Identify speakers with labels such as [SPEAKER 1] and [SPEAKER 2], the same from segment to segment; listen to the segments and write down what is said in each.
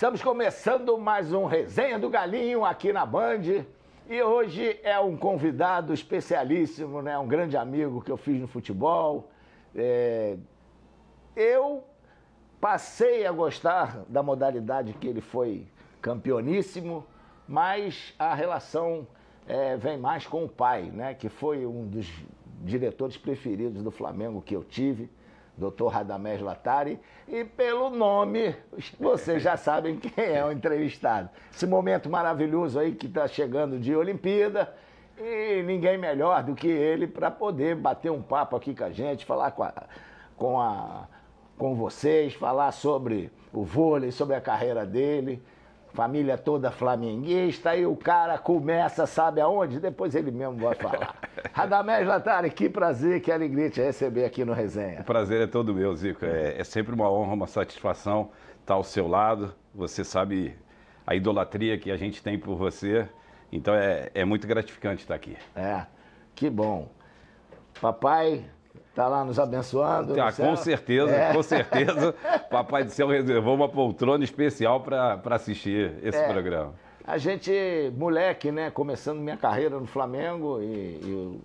[SPEAKER 1] Estamos começando mais um Resenha do Galinho aqui na Band. E hoje é um convidado especialíssimo, né? Um grande amigo que eu fiz no futebol. É... Eu passei a gostar da modalidade que ele foi campeoníssimo, mas a relação é, vem mais com o pai, né? Que foi um dos diretores preferidos do Flamengo que eu tive. Dr. Radamés Latari, e pelo nome vocês já sabem quem é o entrevistado. Esse momento maravilhoso aí que está chegando de Olimpíada e ninguém melhor do que ele para poder bater um papo aqui com a gente, falar com, a, com, a, com vocês, falar sobre o vôlei, sobre a carreira dele família toda flamenguista, e o cara começa, sabe aonde? Depois ele mesmo vai falar. Radamés Latari, que prazer, que alegria te receber aqui no Resenha. O
[SPEAKER 2] prazer é todo meu, Zico. É, é sempre uma honra, uma satisfação estar ao seu lado. Você sabe a idolatria que a gente tem por você. Então é, é muito gratificante estar aqui.
[SPEAKER 1] É, que bom. Papai, Está lá nos
[SPEAKER 2] abençoando.
[SPEAKER 1] Tá, tá com certeza, é. com certeza. Papai do Céu reservou uma
[SPEAKER 2] poltrona especial
[SPEAKER 1] para assistir esse é. programa. A gente, moleque, né, começando minha carreira no Flamengo, e, e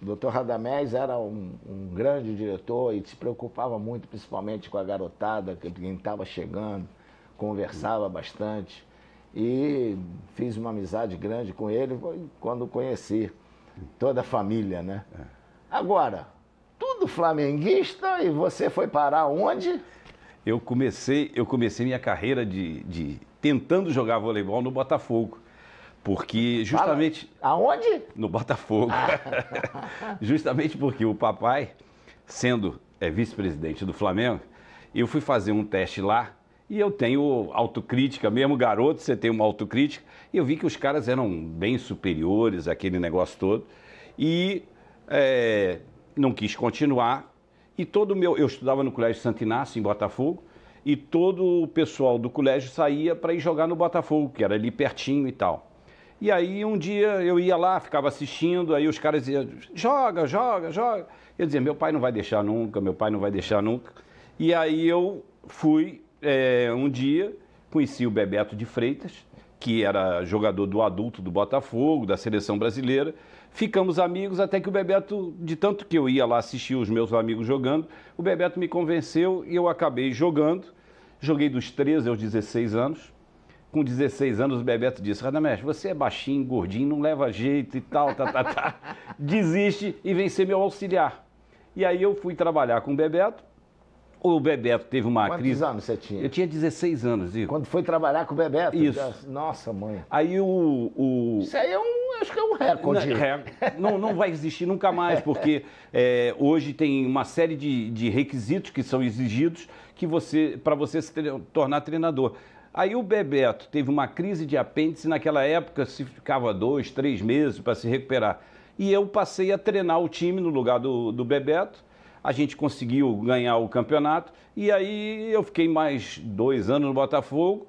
[SPEAKER 1] o doutor Radamés era um, um, grande diretor e se preocupava muito, principalmente com a garotada, quem estava chegando, conversava bastante. E fiz uma amizade grande com ele quando conheci toda a família, né? É. Agora, tudo flamenguista e você foi parar onde?
[SPEAKER 2] Eu comecei, eu comecei minha carreira de, de tentando jogar voleibol no Botafogo. Porque justamente. Fala, aonde? No Botafogo. justamente porque o papai, sendo é, vice-presidente do Flamengo, eu fui fazer um teste lá e eu tenho autocrítica, mesmo garoto, você tem uma autocrítica. E eu vi que os caras eram bem superiores, aquele negócio todo. E é, não quis continuar. E todo meu. Eu estudava no Colégio Santo Inácio, em Botafogo, e todo o pessoal do colégio saía para ir jogar no Botafogo, que era ali pertinho e tal. E aí um dia eu ia lá, ficava assistindo, aí os caras diziam, joga, joga, joga. Eu dizia, meu pai não vai deixar nunca, meu pai não vai deixar nunca. E aí eu fui é, um dia, conheci o Bebeto de Freitas, que era jogador do adulto do Botafogo, da seleção brasileira, Ficamos amigos até que o Bebeto, de tanto que eu ia lá assistir os meus amigos jogando, o Bebeto me convenceu e eu acabei jogando. Joguei dos 13 aos 16 anos. Com 16 anos, o Bebeto disse: Radamés, você é baixinho, gordinho, não leva jeito e tal, tá, tá, tá. Desiste e vem ser meu auxiliar. E aí eu fui trabalhar com o Bebeto o Bebeto teve uma Quantos crise. Quantos anos você tinha? Eu tinha 16 anos, Igor.
[SPEAKER 1] Quando foi trabalhar com o Bebeto? Isso. Já...
[SPEAKER 2] Nossa, mãe. Aí o, o. Isso
[SPEAKER 1] aí é um. Acho que é um recorde. Não,
[SPEAKER 2] é, não, não, vai existir nunca mais, porque é, hoje tem uma série de, de requisitos que são exigidos que você para você se tre... tornar treinador. Aí o Bebeto teve uma crise de apêndice, naquela época se ficava dois, três meses para se recuperar. E eu passei a treinar o time no lugar do, do Bebeto a gente conseguiu ganhar o campeonato e aí eu fiquei mais dois anos no Botafogo.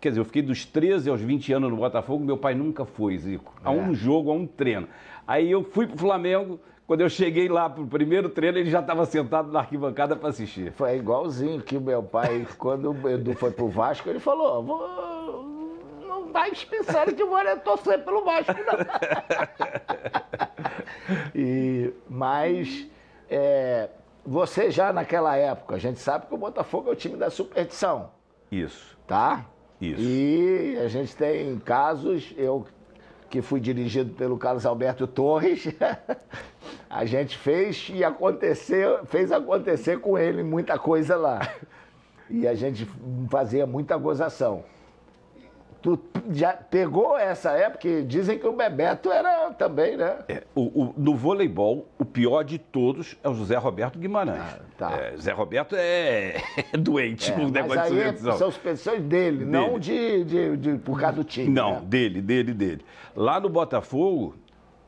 [SPEAKER 2] Quer dizer, eu fiquei dos 13 aos 20 anos no Botafogo, meu pai nunca foi, Zico. A é. um jogo, a um treino. Aí eu fui pro Flamengo, quando eu cheguei lá pro primeiro treino, ele já estava sentado
[SPEAKER 1] na arquibancada para assistir. Foi igualzinho que meu pai, quando o Edu foi pro Vasco, ele falou: vou, vai pensaram que eu vou é torcer pelo Vasco, não. e, mas é, você já naquela época, a gente sabe que o Botafogo é o time da superstição. Isso. Tá? Isso. E a gente tem casos, eu que fui dirigido pelo Carlos Alberto Torres, a gente fez e aconteceu, fez acontecer com ele muita coisa lá. E a gente fazia muita gozação. Tu já pegou essa época? Porque dizem que o Bebeto era também, né?
[SPEAKER 2] É, o, o, no voleibol, o pior de todos é o José Roberto Guimarães. Ah, tá. é, José
[SPEAKER 1] Roberto é, é doente é, no negócio aí de seleção. É, são suspensões dele, dele. não de, de, de, por causa do time. Não, né?
[SPEAKER 2] dele, dele, dele. Lá no Botafogo,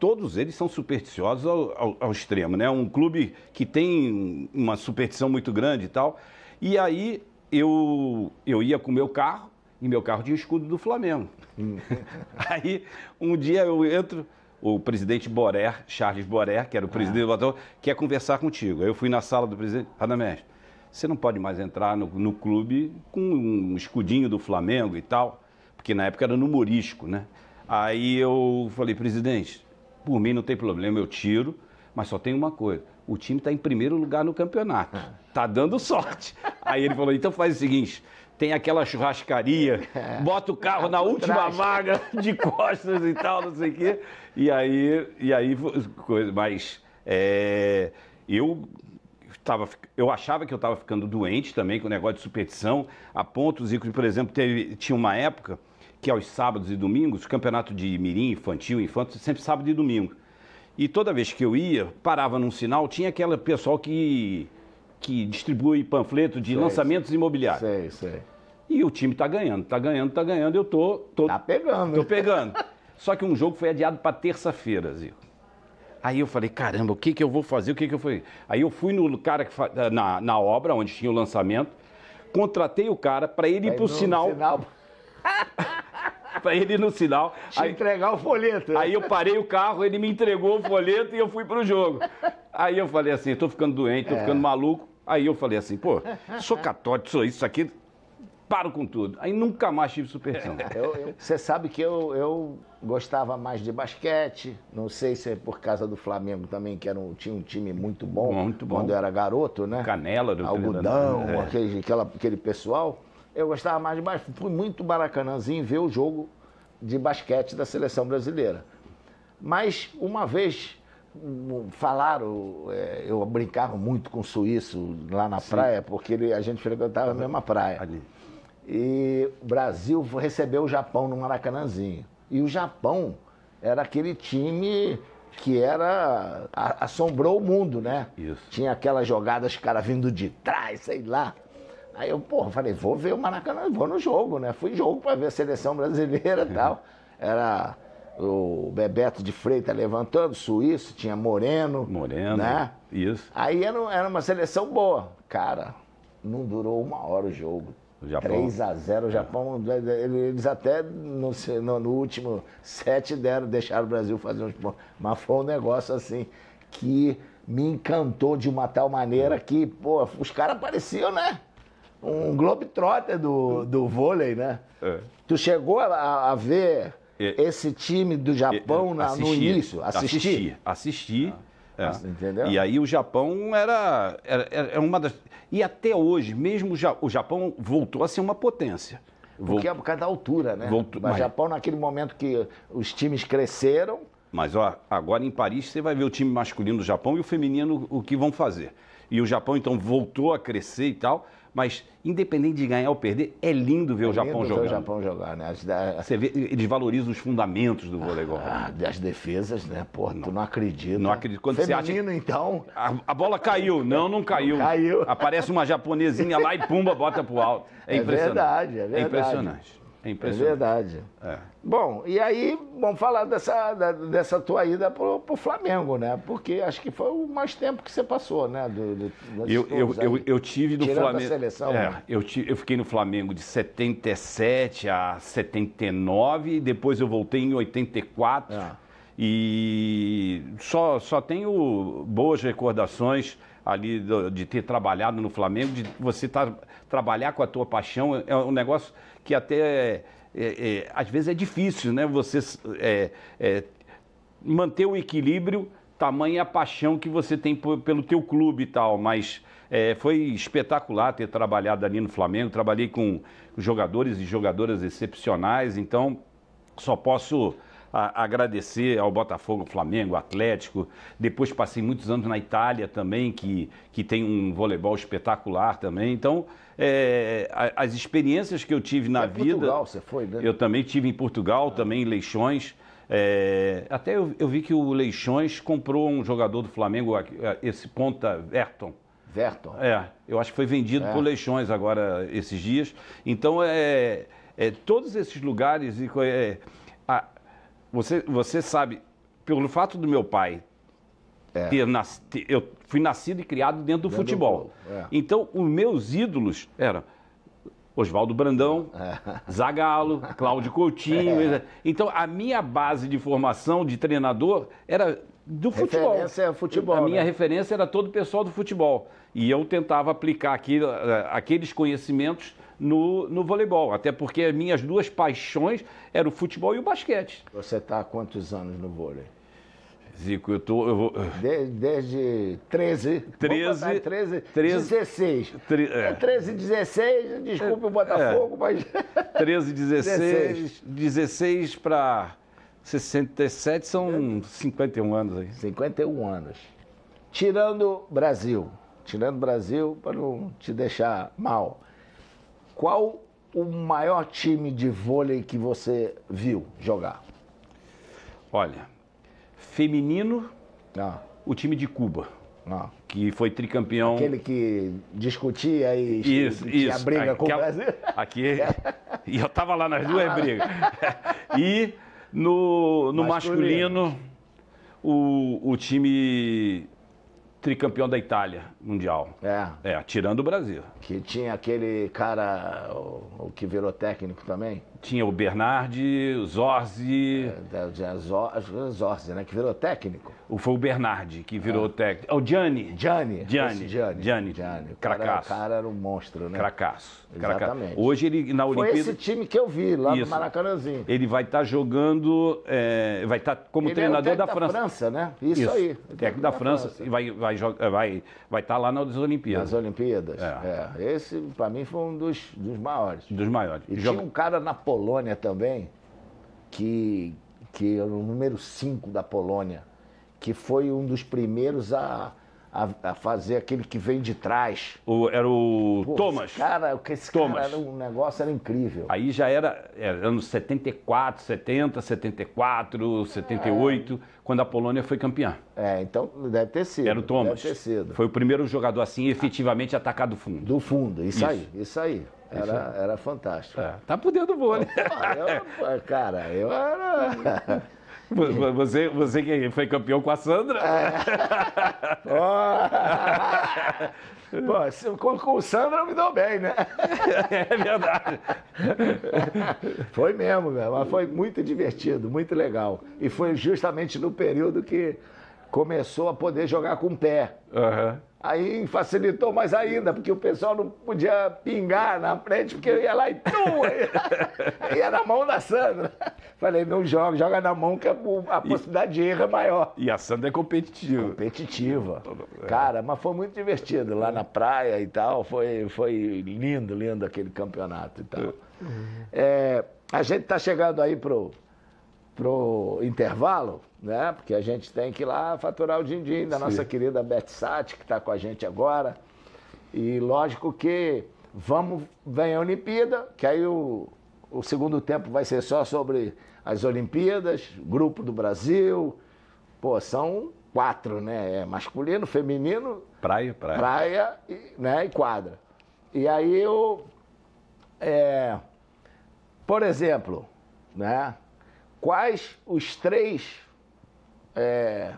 [SPEAKER 2] todos eles são supersticiosos ao, ao, ao extremo, né? Um clube que tem uma superstição muito grande e tal. E aí eu, eu ia com o meu carro e meu carro tinha escudo do Flamengo. Hum. Aí, um dia eu entro, o presidente Boré, Charles Boré, que era o presidente ah. do Botafogo, quer conversar contigo. Aí eu fui na sala do presidente, Radamés, você não pode mais entrar no, no, clube com um escudinho do Flamengo e tal, porque na época era numorístico, né? Aí eu falei, presidente, por mim não tem problema, eu tiro, mas só tem uma coisa, o time está em primeiro lugar no campeonato, está ah. dando sorte. Aí ele falou, então faz o seguinte, tem aquela churrascaria, é. bota o carro tá na última vaga de costas e tal, não sei o quê. E aí, e aí mas é, eu tava, eu achava que eu estava ficando doente também com o negócio de superstição, a ponto, Zico, por exemplo, teve, tinha uma época que aos sábados e domingos, o campeonato de mirim, infantil, infanto, sempre sábado e domingo. E toda vez que eu ia, parava num sinal, tinha aquele pessoal que que distribui panfleto de sei, lançamentos imobiliários. Sei, sei. E o time está ganhando, está ganhando, está ganhando. Eu tô, tô tá pegando. Tô pegando. Só que um jogo foi adiado para terça-feira, Zico. Aí eu falei, caramba, o que, que eu vou fazer? O que, que eu fui? Aí eu fui no cara que fa... Eh, na, na obra, onde tinha o lançamento, contratei o cara para ele ir pro sinal. sinal. para ele ir no sinal. Te aí,
[SPEAKER 1] entregar o folheto. Né? Aí eu parei o
[SPEAKER 2] carro, ele me entregou o folheto e eu fui pro jogo. Aí eu falei assim, estou ficando doente, estou é. ficando maluco. Aí eu falei assim, pô, sou católico, sou isso, aqui, paro com tudo. Aí
[SPEAKER 1] nunca mais tive superstição. Você sabe que eu, eu gostava mais de basquete, não sei se é por causa do Flamengo também, que era um, tinha um time muito bom, muito bom. quando eu era garoto, né? Canela do Algodão, é. aquele, aquela, aquele pessoal. Eu gostava mais de basquete. Fui muito baracanãzinho ver o jogo de basquete da seleção brasileira. Mas uma vez falaram, é, eu brincava muito com o suíço lá na Sim. praia, porque ele, a gente frequentava a uhum. mesma praia. Ali. E o Brasil recebeu o Japão no Maracanãzinho. E o Japão era aquele time que era a, assombrou o mundo, né? Isso. Tinha aquelas jogadas, cara vindo de trás, sei lá. Aí eu, pô, falei, vou ver o Maracanã, vou no jogo, né? Fui jogo para ver a seleção brasileira e tal. Era o Bebeto de Freitas levantando, Suíço, tinha Moreno. Moreno, né? Isso. Aí era, era uma seleção boa. Cara, não durou uma hora o jogo. O Japão. 3 a 0 o é. Japão, eles até no, no último set deram, deixaram o Brasil fazer uns pontos. Mas foi um negócio assim que me encantou de uma tal maneira é. que, pô, os caras pareciam, né? Um globetrotter do, do vôlei, né? É. Tu chegou a, a ver é, esse time do Japão é, é, no início? Assisti.
[SPEAKER 2] Assisti. Ah, é. Entendeu? E aí o Japão era, era,
[SPEAKER 1] era, uma das. E até hoje, mesmo o Japão voltou a ser uma potência. Porque é por causa da altura, né? Voltou... Mas o Japão, naquele momento que os times cresceram. Mas
[SPEAKER 2] ó, agora em Paris você vai ver o time masculino do Japão e o feminino o que vão fazer. E o Japão, então, voltou a crescer e tal. Mas, independente de ganhar ou perder, é lindo ver é o Japão lindo jogando. Ver o Japão
[SPEAKER 1] jogar, né? Da...
[SPEAKER 2] Você vê, eles valorizam os fundamentos do voleibol. Ah, ah as defesas, né? Pô, tu não acredita. Não acredito. Quando Feminino, acha... então. A, a, bola caiu. Não, não caiu. Não caiu. Aparece uma japonesinha lá e pumba, bota pro alto. É, é impressionante. Verdade, é verdade. É impressionante. É, é impressionante. É verdade. É.
[SPEAKER 1] Bom, e aí vamos falar dessa, dessa tua ida pro, pro Flamengo, né? Porque acho que foi o mais tempo que você passou, né? Do, do eu, eu, eu, eu, tive do Flamengo. seleção, é, né?
[SPEAKER 2] eu, tive, eu fiquei no Flamengo de 77 a 79, depois eu voltei em 84. É. E só, só tenho boas recordações ali do, de ter trabalhado no Flamengo, de você tá, trabalhar com a tua paixão. É um negócio que até é, é, é às vezes é difícil, né? Você é, é, manter o equilíbrio, tamanha a paixão que você tem por, pelo teu clube e tal, mas é, foi espetacular ter trabalhado ali no Flamengo. Trabalhei com jogadores e jogadoras excepcionais, então só posso a, agradecer ao Botafogo, Flamengo, Atlético. Depois passei muitos anos na Itália também, que, que tem um voleibol espetacular também. Então, é, as experiências que eu tive na é vida. Portugal, você foi, né? Eu também tive em Portugal, ah. também em Leixões. É, até eu, eu, vi que o Leixões comprou um jogador do Flamengo, esse ponta Verton. Verton. É, eu acho que foi vendido é. por Leixões agora esses dias. Então, é, é todos esses lugares. É, você, você sabe, pelo fato do meu pai é. ter nascido. eu fui nascido e criado dentro do dentro futebol. Do é. Então, os meus ídolos eram Oswaldo Brandão, é. Zagallo, Cláudio Coutinho. É. Então, a minha base de formação de treinador era do futebol. Referência
[SPEAKER 1] é futebol. A né? minha
[SPEAKER 2] referência era todo o pessoal do futebol. E eu tentava aplicar aquilo, eh, aqueles conhecimentos no, no voleibol, até porque minhas duas paixões eram o futebol e o basquete. Você está há quantos anos no vôlei?
[SPEAKER 1] Zico, eu tô. Eu vou... desde, desde 13. 13. 13, 13 16. Tre... É. 13, 16, desculpe o Botafogo, é. mas.
[SPEAKER 2] 13, 16. 16, 16 para 67 são
[SPEAKER 1] 51 é. anos aí. 51 anos. Tirando Brasil. Tirando o Brasil, para não te deixar mal. Qual o maior time de vôlei que você viu jogar? Olha,
[SPEAKER 2] feminino, ah. o time de Cuba.
[SPEAKER 1] Ah. Que foi tricampeão. Aquele que discutia e isso, isso. a briga Aquela, com o Brasil.
[SPEAKER 2] Aqui, e eu tava lá nas duas ah. brigas. E no, no masculino, masculino o, o time tricampeão da Itália
[SPEAKER 1] mundial. É. É, tirando o Brasil. Que tinha aquele cara, o, o que virou técnico
[SPEAKER 2] também, tinha o Bernardi, o Zorzi. É, é Zorzi, Zorzi, né? Que virou técnico. O, foi o Bernardi que virou é. técnico. O Gianni. Gianni. Gianni. Gianni. Gianni. Gianni. O cara, o cara era um monstro, né?
[SPEAKER 1] Cracasso. Exatamente. Hoje
[SPEAKER 2] ele, na Olimpíada... Foi esse time que eu vi lá Isso. no
[SPEAKER 1] Maracanãzinho.
[SPEAKER 2] Ele vai estar tá jogando... É, vai estar tá como ele é treinador é da França. da
[SPEAKER 1] França, né? Isso, Isso. aí. O técnico da, da França. França.
[SPEAKER 2] E vai estar vai, é, vai, vai, tá lá nas Olimpíadas. Nas
[SPEAKER 1] Olimpíadas. É. Esse, pra mim, foi um dos, dos maiores. Dos maiores. E Joga... tinha um cara na Polônia também, que, que era é o número 5 da Polônia, que foi um dos primeiros a, a, a fazer aquele que vem de trás. O, era o Pô, Thomas. Esse cara, esse Thomas. cara era um negócio era incrível. Aí já
[SPEAKER 2] era, era anos 74, 70, 74, 78, é. quando a Polônia foi campeã. É, então deve ter sido. Era o Thomas. Foi o primeiro jogador assim
[SPEAKER 1] efetivamente a atacar do fundo. Do fundo, isso, isso. aí, isso aí. Era, era fantástico. É, tá por dentro do vôlei. Né? Eu, cara, eu era. Você, você
[SPEAKER 2] que foi campeão com a Sandra? É.
[SPEAKER 1] oh. se, com, com o Sandra eu me dou bem, né? É verdade. Foi mesmo, mas foi muito divertido, muito legal. E foi justamente no período que começou a poder jogar com o pé. Uhum. Aí facilitou mais ainda, porque o pessoal não podia pingar na frente, porque eu ia lá e tu, aí era na mão da Sandra. Falei, não joga, joga na mão que a, e, possibilidade de erro é maior. E a Sandra é competitiva. Competitiva. Cara, mas foi muito divertido lá na praia e tal. Foi, foi lindo, lindo aquele campeonato e tal. É, é a gente está chegando aí pro pro intervalo, né? Porque a gente tem que ir lá faturar o din-din da Sim. nossa querida Beth Sati, que está com a gente agora. E lógico que vamos, vem a Olimpíada, que aí o, o segundo tempo vai ser só sobre as Olimpíadas, grupo do Brasil. Pô, são quatro, né? É masculino, feminino. Praia, praia. Praia e, né? e quadra. E aí eu. É, por exemplo, né? quais os três é,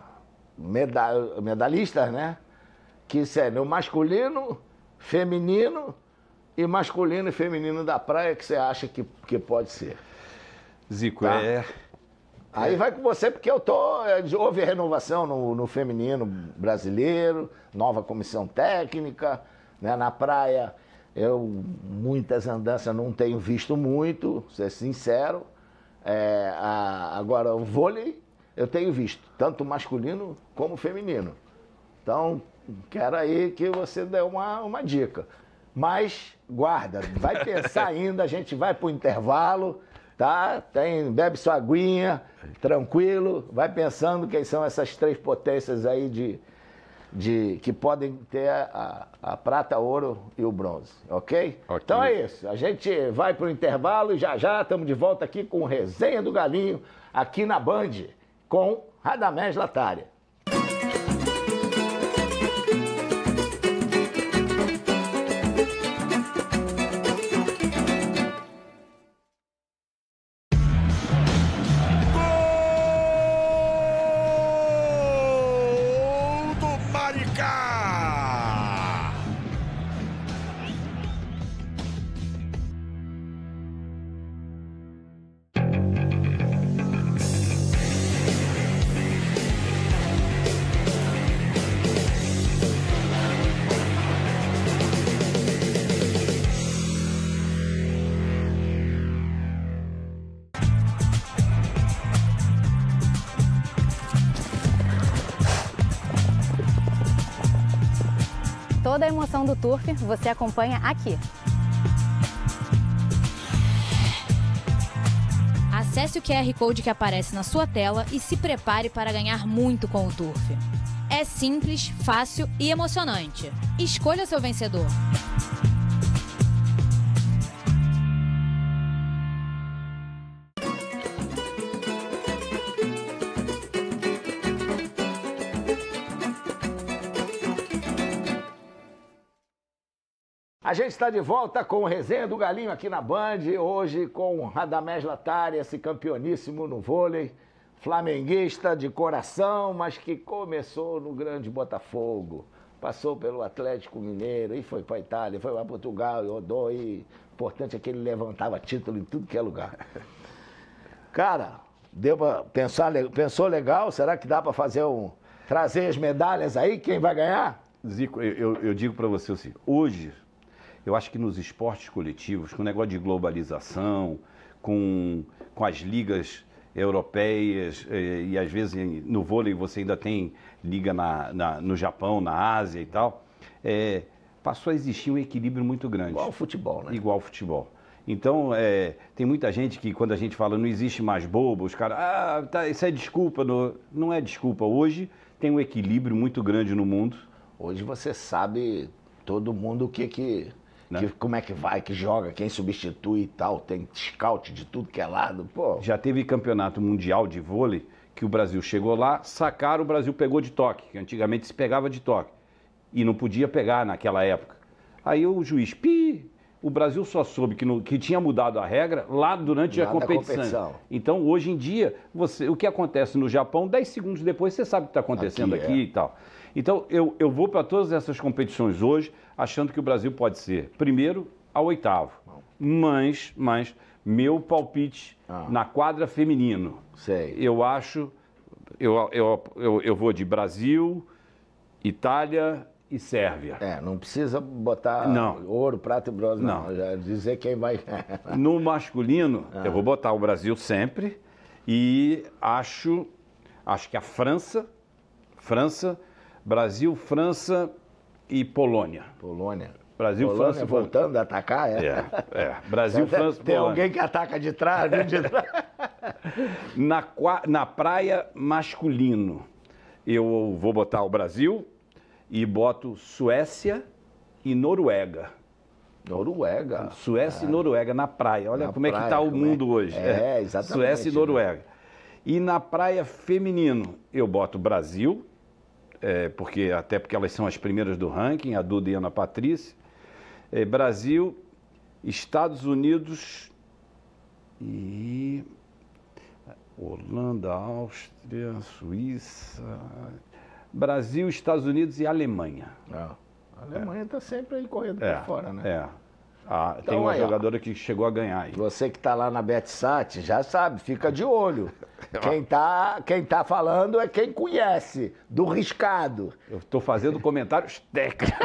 [SPEAKER 1] medal, medalhistas, né? Que seriam o masculino, feminino e masculino e feminino da praia que você acha que, que pode ser. Zico, tá? é. Aí é. vai com você, porque eu tô. É, houve renovação no, no feminino brasileiro, nova comissão técnica, né? Na praia, eu muitas andanças não tenho visto muito, ser sincero. É, a, agora, o vôlei eu tenho visto, tanto masculino como feminino. Então, quero aí que você dê uma, uma dica. Mas, guarda, vai pensar ainda, a gente vai para o intervalo, tá? Tem, bebe sua aguinha, tranquilo, vai pensando quem são essas três potências aí de, de que podem ter a, a, prata, ouro e o bronze, okay? ok? Então é isso. A gente vai para o intervalo e já já estamos de volta aqui com Resenha do Galinho, aqui na Band, com Radamés Latária.
[SPEAKER 2] Turf você acompanha aqui. Acesse o QR Code que aparece na sua tela e se prepare para ganhar
[SPEAKER 1] muito com o Turf.
[SPEAKER 2] É simples, fácil e emocionante. Escolha seu vencedor.
[SPEAKER 1] A gente está de volta com o Resenha do Galinho aqui na Band, hoje com Radamés Latari, esse campeoníssimo no vôlei, flamenguista de coração, mas que começou no grande Botafogo, passou pelo Atlético Mineiro e foi para a Itália, foi para Portugal, rodou e o importante é que ele levantava título em tudo que é lugar. Cara, deu para pensar, pensou legal, será que dá para fazer um trazer as medalhas aí, quem vai ganhar?
[SPEAKER 2] Zico, eu, eu digo para você assim, hoje eu acho que nos esportes coletivos, com o negócio de globalização, com, com as ligas europeias, e, eh, e às vezes no vôlei você ainda tem liga na, na no Japão, na Ásia e tal, é, passou a existir um equilíbrio muito grande. Igual ao futebol, né? Igual ao futebol. Então, é, tem muita gente que, quando a gente fala não existe mais bobo, os caras, ah, tá, isso é desculpa. Não é
[SPEAKER 1] desculpa. Hoje tem um equilíbrio muito grande no mundo. Hoje você sabe todo mundo o que, que né? Que, como é que vai, que joga, quem substitui e tal. Tem scout de tudo que é lado, pô. Já teve campeonato mundial de vôlei que o Brasil chegou lá,
[SPEAKER 2] sacaram, o Brasil pegou de toque, que antigamente se pegava de toque. E não podia pegar naquela época. Aí o juiz, pi, o Brasil só soube que, no, que, tinha mudado a regra lá durante lá a competição. competição. Então, hoje em dia, você, o que acontece no Japão, 10 segundos depois, você sabe o que está acontecendo aqui, aqui é. e tal. Então, eu, eu vou para todas essas competições hoje achando que o Brasil pode ser primeiro ao oitavo. Mas, mas meu palpite ah. na quadra feminino. Sei. Eu acho. Eu, eu, eu, eu vou de Brasil, Itália e Sérvia.
[SPEAKER 1] É, não precisa botar não. ouro, prata e bronze, não. não. Já dizer quem vai. no masculino,
[SPEAKER 2] ah. eu vou botar o Brasil sempre. E acho, acho que a França, França, Brasil, França e Polônia. Polônia. Brasil, Polônia França. voltando
[SPEAKER 1] a atacar, é? É.
[SPEAKER 2] é. Brasil, França. Tem Polônia. alguém
[SPEAKER 1] que ataca de trás, vem de trás.
[SPEAKER 2] na, na praia masculino, eu vou botar o Brasil e boto Suécia e Noruega. Noruega. Suécia é. e ah. Noruega na praia. Olha na como praia, é que está o é mundo é. hoje. É, exatamente. Suécia e né? Noruega. Né? E na praia feminino, eu boto Brasil é, porque até porque elas são as primeiras do ranking, a Duda e a Ana Patrícia. É, Brasil, Estados Unidos e Holanda, Áustria, Suíça. Brasil, Estados Unidos e Alemanha. É. A
[SPEAKER 1] Alemanha está sempre aí correndo é. para fora, né? É. Ah, então, tem uma aí, jogadora ó. que chegou a ganhar aí. Você que está lá na BetSat já sabe, fica de olho. Quem está quem tá falando é quem conhece, do riscado. Eu estou fazendo comentários técnicos.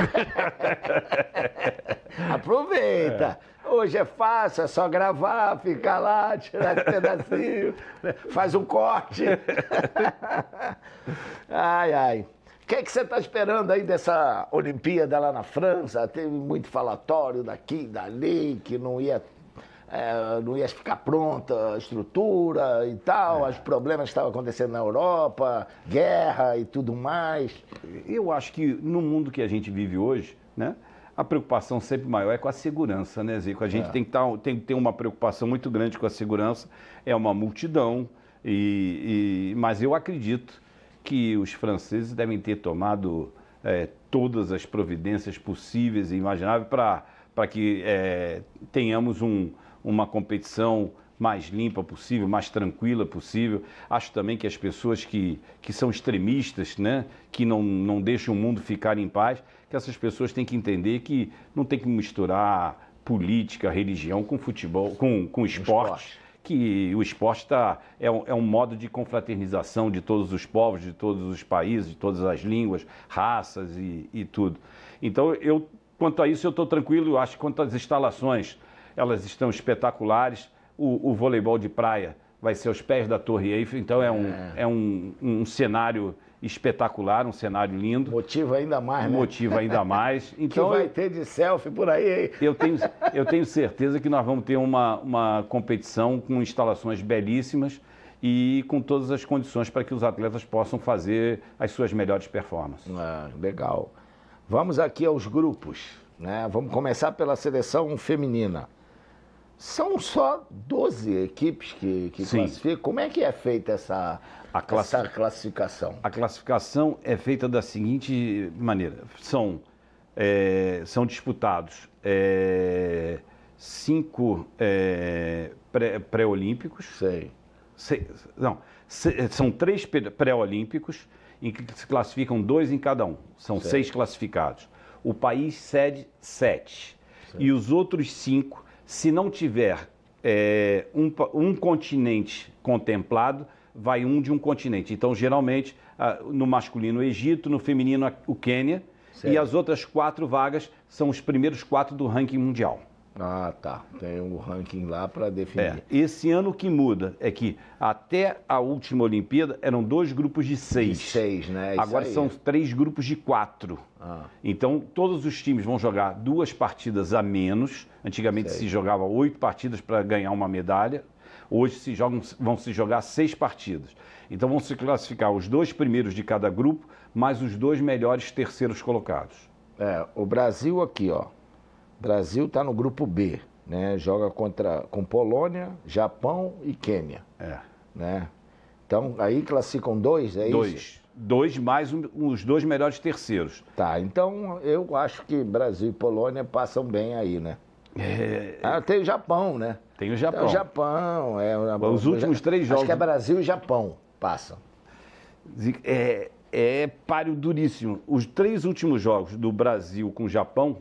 [SPEAKER 1] Aproveita. É. Hoje é fácil, é só gravar, ficar lá, tirar esse pedacinho, né? faz um corte. ai, ai. O que, é que você está esperando aí dessa Olimpíada lá na França? Teve muito falatório daqui, dali, que não ia, é, não ia ficar pronta a estrutura e tal, é. os problemas que estavam acontecendo na Europa, guerra e tudo mais.
[SPEAKER 2] Eu acho que no mundo que a gente vive hoje, né? a preocupação sempre maior é com a segurança, né, Zico? A gente é. tem, que tá, tem que ter uma preocupação muito grande com a segurança, é uma multidão, e, e mas eu acredito que os franceses devem ter tomado é, todas as providências possíveis e imagináveis para que é, tenhamos um, uma competição mais limpa possível, mais tranquila possível. Acho também que as pessoas que, que são extremistas, né, que não, não deixam o mundo ficar em paz, que essas pessoas têm que entender que não tem que misturar política, religião com futebol, com, com esporte. esporte que o esporte tá, é, um, é um modo de confraternização de todos os povos, de todos os países, de todas as línguas, raças e, e tudo. Então, eu, quanto a isso, eu estou tranquilo. Eu acho que quanto às instalações, elas estão espetaculares. O, o voleibol de praia vai ser aos pés da Torre Eiffel, então é um, é, é um, um cenário espetacular, um cenário lindo. Motiva ainda mais, né? Motiva ainda mais. Então, que vai
[SPEAKER 1] ter de selfie por aí, hein? Eu tenho, eu tenho
[SPEAKER 2] certeza que nós vamos ter uma, uma competição com instalações belíssimas e com todas as condições para que os atletas possam
[SPEAKER 1] fazer as suas melhores performances. Ah, legal. Vamos aqui aos grupos. Né? Vamos começar pela seleção feminina. São só 12 equipes que, que classificam. Como é que é feita essa, classi... essa classificação?
[SPEAKER 2] A classificação é feita da seguinte maneira: são, é, são disputados é, cinco é, pré-olímpicos. Pré não, se, são três pré-olímpicos em que se classificam dois em cada um. São Sei. seis classificados. O país cede sete. Sei. E os outros cinco se não tiver é, um, um continente contemplado, vai um de um continente. Então, geralmente, no masculino o Egito, no feminino o Quênia, certo. e as outras quatro vagas são os primeiros quatro do ranking mundial.
[SPEAKER 1] Ah, tá. Tem um ranking lá para definir.
[SPEAKER 2] É. Esse ano o que muda é que até a última Olimpíada eram dois grupos de seis. De seis, né? Isso Agora aí. são três grupos de quatro. Ah. Então todos os times vão jogar duas partidas a menos. Antigamente Sei. se jogava oito partidas para ganhar uma medalha. Hoje se jogam, vão se jogar seis partidas. Então vão se classificar os dois primeiros de cada grupo, mais os dois melhores terceiros colocados. É, o Brasil
[SPEAKER 1] aqui, ó Brasil está no grupo B, né? Joga contra com Polônia, Japão e Quênia. É. Né? Então aí classificam dois, é dois. isso? Dois mais um, os dois melhores terceiros. Tá, então eu acho que Brasil e Polônia passam bem aí, né? É... Ah, é. tem o Japão, né? Tem o Japão. Tem é o Japão, é. Os últimos três jogos. Acho que é Brasil e Japão passam.
[SPEAKER 2] É, é páreo duríssimo. Os três últimos jogos do Brasil com o Japão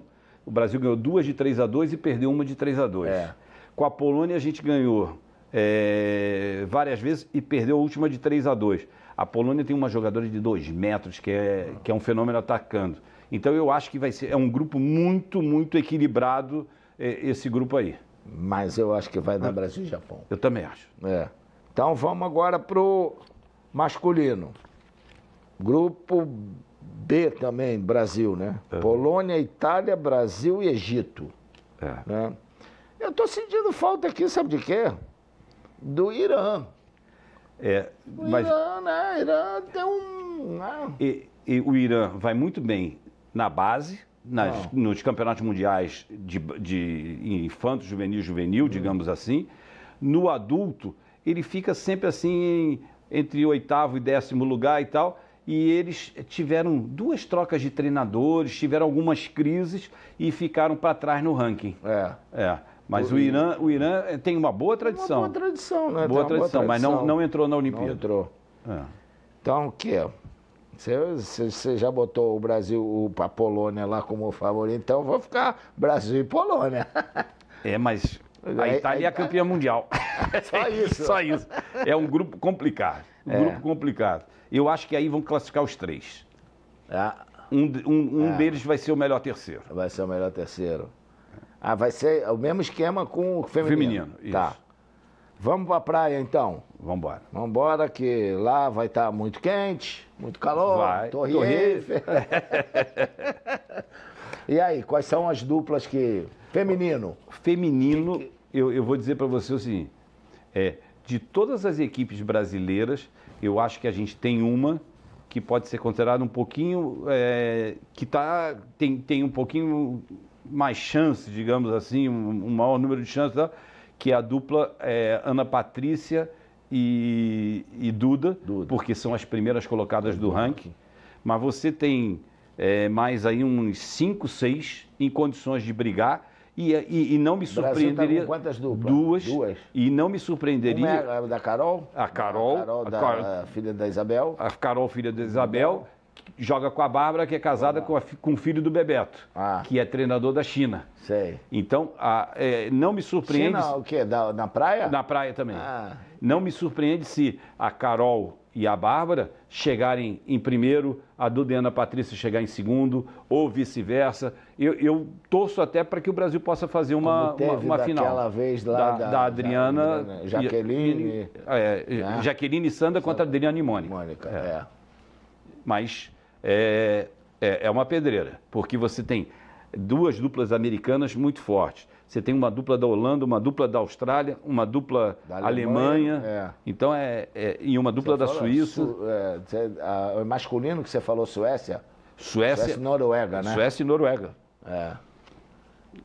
[SPEAKER 2] o Brasil ganhou duas de 3 a 2 e perdeu uma de 3 a 2 é. Com a Polônia a gente ganhou é, várias vezes e perdeu a última de 3 a 2 A Polônia tem uma jogadora de 2 metros, que é, que é um fenômeno atacando. Então eu acho que vai ser é um grupo muito, muito equilibrado é, esse grupo aí.
[SPEAKER 1] Mas eu acho que vai dar Brasil e Japão. Eu também acho. É. Então vamos agora para o masculino. Grupo B também, Brasil, né? É. Polônia, Itália, Brasil e Egito. É. Né? Eu estou sentindo falta aqui, sabe de quê? Do Irã. É, mas... O Irã, né? Irã tem um. Né?
[SPEAKER 2] E, e o Irã vai muito bem na base, nas, nos campeonatos mundiais de, de infanto, juvenil, juvenil, hum. digamos assim. No adulto, ele fica sempre assim entre oitavo e décimo lugar e tal e eles tiveram duas trocas de treinadores, tiveram algumas crises e ficaram para trás no ranking. É. É. Mas o Irã, o Irã eh, tem uma boa tradição. Uma boa
[SPEAKER 1] tradição, né? Boa, boa tradição, mas não, não entrou na Olimpíada. Não entrou. É. Então, o quê? Você, você já botou o Brasil, a Polônia lá como favorito, então vou ficar Brasil e Polônia. É, mas
[SPEAKER 2] a Itália é campeã mundial. Só é isso. Só isso. É um grupo complicado. Um é. grupo complicado. Eu acho que aí
[SPEAKER 1] vão classificar os três. É. Um, um, um ah. é. deles vai ser o melhor terceiro. Vai ser o melhor terceiro. Ah, vai ser o mesmo esquema com o feminino. Feminino, isso. Tá. Vamos pra praia então? Vamos embora. Vamos embora, que lá vai estar tá muito quente, muito calor. Vai. Torre, Torre. e aí, quais são as duplas que. Feminino? Feminino, eu, eu vou dizer para você o seguinte:
[SPEAKER 2] é, de todas as equipes brasileiras, eu acho que a gente tem uma que pode ser considerada um pouquinho. É, que tá, tem, tem um pouquinho mais chance, digamos assim, um, um maior número de chances, tá? que é a dupla é, Ana Patrícia e, e Duda, Duda, porque são as primeiras colocadas do ranking. Mas você tem é, mais aí uns 5, 6 em condições de brigar e, é, e, e, não me tá surpreenderia. Tá
[SPEAKER 1] quantas duplas? Duas, duas.
[SPEAKER 2] E não me surpreenderia. Uma
[SPEAKER 1] é a da Carol? A Carol. A Carol, da, a
[SPEAKER 2] filha da Isabel. A Carol, filha da Isabel, joga com a Bárbara, que é casada ah. com, a, com o filho do Bebeto, ah. que é treinador da China. Sei. Então, a, é, não me surpreende. China, o
[SPEAKER 1] quê? Da, na praia? Na praia também. Ah.
[SPEAKER 2] Não me surpreende se a Carol e a Bárbara chegarem em primeiro, a Dudena Patrícia chegar em segundo, ou vice-versa. Eu, eu, torço até para que o Brasil possa fazer uma, Como teve uma, uma final. Aquela
[SPEAKER 1] vez lá da, da, da Adriana. Da, Jaqueline.
[SPEAKER 2] É, né? Jaqueline Sanda contra Adriana e Mônica. Mônica, é. é. Mas é, é, é uma pedreira, porque você tem duas duplas americanas muito fortes. Você tem uma dupla da Holanda, uma dupla da Austrália, uma dupla da Alemanha. Alemanha é. Então é, é, e uma dupla da Suíça. Su,
[SPEAKER 1] é, masculino que você falou Suécia. Suécia, Suécia e Noruega, né? Suécia
[SPEAKER 2] e Noruega. É.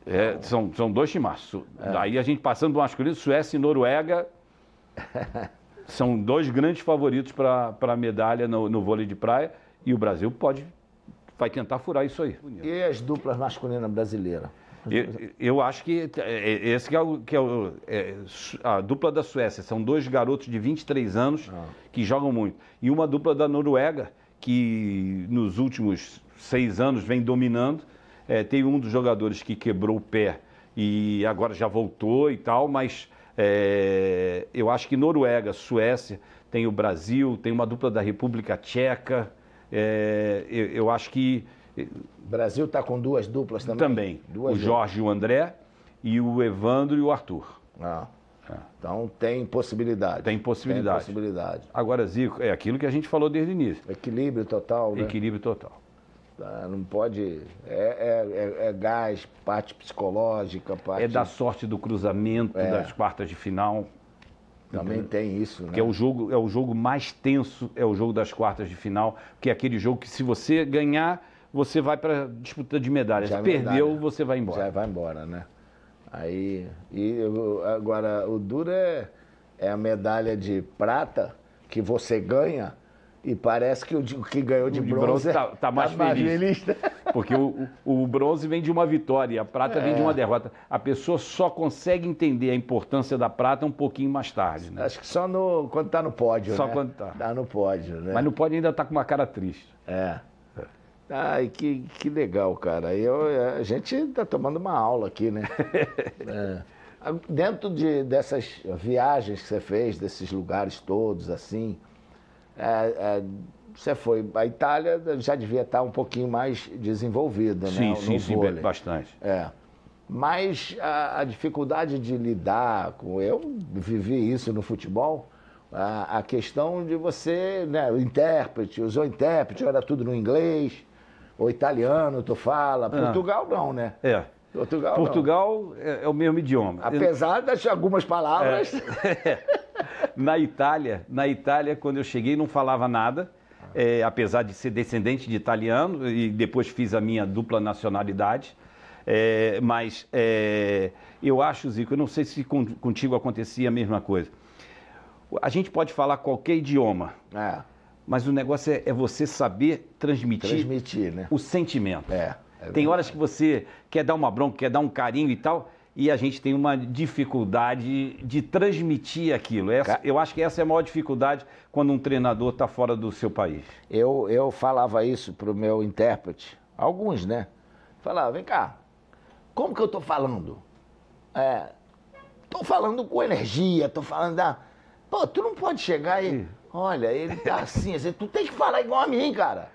[SPEAKER 2] É, são, são dois chimaços. É. Daí a gente passando do masculino, Suécia e Noruega são dois grandes favoritos para a medalha no, no vôlei de praia. E o Brasil pode vai tentar furar isso aí.
[SPEAKER 1] E as duplas masculinas
[SPEAKER 2] brasileiras? Eu, eu, acho que é, é, esse que é, o, que é, o, é a dupla da Suécia. São dois garotos de 23 anos ah. que jogam muito. E uma dupla da Noruega, que nos últimos seis anos vem dominando. É, um dos jogadores que quebrou o pé e agora já voltou e tal, mas é, eu acho que Noruega, Suécia, tem o Brasil, tem uma dupla da República Tcheca. É, eu, eu, acho que. Eh, Brasil está com duas duplas também? Também. Duas o Jorge duplas. e o André, e o Evandro e o Arthur. Ah. É. Então
[SPEAKER 1] tem possibilidade. Tem possibilidade. Tem possibilidade. Agora, Zico, é aquilo que a gente falou desde o início. Equilíbrio total, né? Equilíbrio total. Tá, não pode. É, é, é, é, gás, parte psicológica, é parte. É da
[SPEAKER 2] sorte do cruzamento, é. das quartas de final. Também tem isso, né? Que é o jogo, é o jogo mais tenso, é o jogo das quartas de final, que é aquele jogo que se você ganhar, você vai para disputa de medalhas. Já é se perdeu, medalha.
[SPEAKER 1] você vai embora. Já vai embora, né? Aí, e agora o duro é, é a medalha de prata que você ganha e parece que o que ganhou de, de bronze está tá, tá mais, tá feliz. porque o, o, bronze vem de uma
[SPEAKER 2] vitória e a prata é. vem de uma é. derrota. A pessoa só consegue entender a importância da prata um pouquinho
[SPEAKER 1] mais tarde. Né? Acho que só no, quando está no pódio. Só né? quando está. Tá no pódio, né? Mas no pódio ainda está com uma cara triste. É. Ai, que, que legal, cara. Eu, é, a gente está tomando uma aula aqui, né? é. Dentro de, dessas viagens que você fez, desses lugares todos, assim é, é, você foi à Itália, já devia estar um pouquinho mais desenvolvida, né, sim, né? Sim, sim, vôlei. sim, bastante. É. Mas a, a, dificuldade de lidar com. Eu vivi isso no futebol. A, a questão de você, né, o intérprete, usou intérprete, era tudo no inglês, ou italiano tu fala, ah. Portugal não, né?
[SPEAKER 2] É. Portugal, Portugal é, é, o mesmo idioma. Apesar
[SPEAKER 1] das algumas palavras.
[SPEAKER 2] É. é na Itália, na Itália, quando eu cheguei, não falava nada. É, apesar de ser descendente de italiano, e depois fiz a minha dupla nacionalidade. É, mas é, eu acho, Zico, eu não sei se contigo acontecia a mesma coisa. A gente pode falar qualquer idioma, é. mas o negócio é, é, você saber transmitir, transmitir né? o sentimento. É, Tem horas que você quer dar uma bronca, quer dar um carinho e tal, e a gente tem uma dificuldade de transmitir aquilo. Essa, eu acho que essa é a maior dificuldade quando um treinador está fora do seu país.
[SPEAKER 1] Eu, eu falava isso para o meu intérprete, alguns, né? Falava, vem cá, como que eu estou falando? Estou é, falando com energia, estou falando da... Pô, tu não pode chegar e... Olha, ele tá assim, assim, tu tem que falar igual a mim, cara.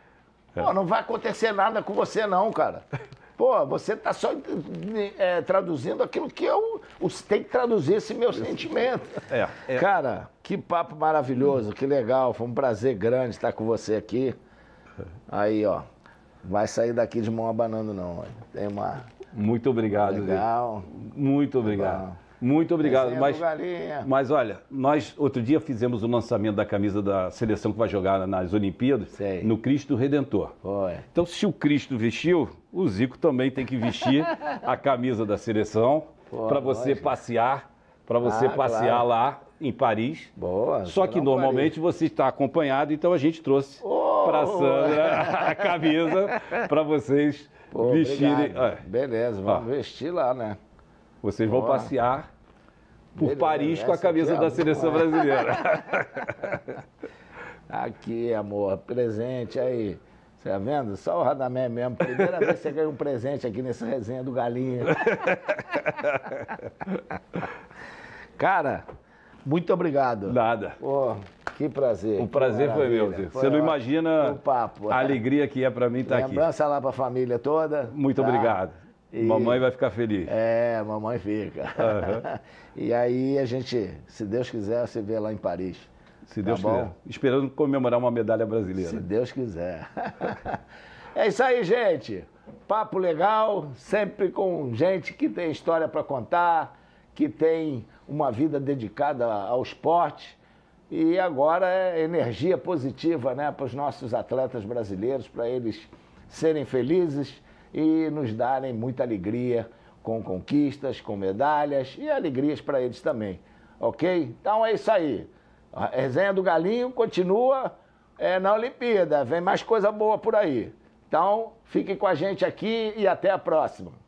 [SPEAKER 1] É. Pô, não vai acontecer nada com você não, cara. Pô, você está só né, é, traduzindo aquilo que eu tem que traduzir esse meu sentimento. É, é. Cara, que papo maravilhoso, que legal. Foi um prazer grande estar com você aqui. Aí, ó. Vai sair daqui de mão abanando, não. Tem uma. Muito obrigado. Legal. Muito obrigado. Legal. Muito obrigado. mas, mas
[SPEAKER 2] olha, nós outro dia fizemos o lançamento da camisa da seleção que vai jogar nas Olimpíadas Sei. no Cristo Redentor. Foi. Então, se o Cristo vestiu, o Zico também tem que vestir a camisa da seleção para você lógico. passear, para você ah, passear claro. lá em Paris. Boa. Só que normalmente Paris. você está acompanhado, então a gente trouxe para Sandra a camisa para vocês Pô, vestirem. Beleza,
[SPEAKER 1] vamos vestir lá, né? Vocês Boa. vão passear por Ele Paris com a camisa da seleção brasileira. aqui, amor, presente aí. Você tá vendo? Só o Radamé mesmo. Primeira vez que você ganha um presente aqui nessa resenha do Galinha. Cara, muito obrigado. Nada. Pô, que prazer. O prazer foi meu, Você não imagina papo, a alegria que é para mim estar tá Lembrança aqui. Lembrança lá para a família toda. Muito tá? obrigado. E, mamãe vai ficar feliz. É, mamãe fica. Uhum. e aí a gente, se Deus quiser, se vê lá em Paris. Se tá Deus tá quiser. Esperando comemorar uma medalha brasileira. Se Deus quiser. é isso aí, gente. Papo legal, sempre com gente que tem história para contar, que tem uma vida dedicada ao esporte. E agora é energia positiva né, para os nossos atletas brasileiros, para eles serem felizes e nos darem muita alegria com conquistas, com medalhas e alegrias para eles também. Ok? Então é isso aí. A resenha do Galinho continua é, na Olimpíada. Vem mais coisa boa por aí. Então, fiquem com a gente aqui e até a próxima.